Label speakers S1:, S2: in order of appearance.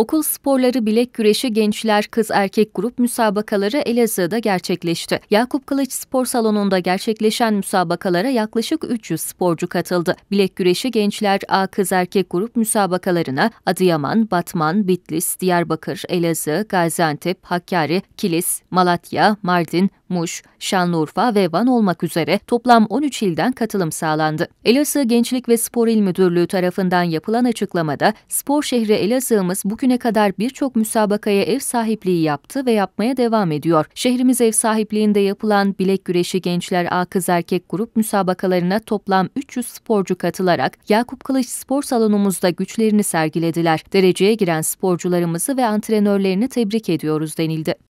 S1: okul sporları bilek güreşi gençler kız erkek grup müsabakaları Elazığ'da gerçekleşti. Yakup Kılıç Spor Salonu'nda gerçekleşen müsabakalara yaklaşık 300 sporcu katıldı. Bilek güreşi gençler A kız erkek grup müsabakalarına Adıyaman, Batman, Bitlis, Diyarbakır, Elazığ, Gaziantep, Hakkari, Kilis, Malatya, Mardin, Muş, Şanlıurfa ve Van olmak üzere toplam 13 ilden katılım sağlandı. Elazığ Gençlik ve Spor İl Müdürlüğü tarafından yapılan açıklamada spor şehri Elazığ'ımız bugüne kadar birçok müsabakaya ev sahipliği yaptı ve yapmaya devam ediyor. Şehrimiz ev sahipliğinde yapılan bilek güreşi gençler A kız erkek grup müsabakalarına toplam 300 sporcu katılarak Yakup Kılıç Spor Salonumuzda güçlerini sergilediler. Dereceye giren sporcularımızı ve antrenörlerini tebrik ediyoruz denildi.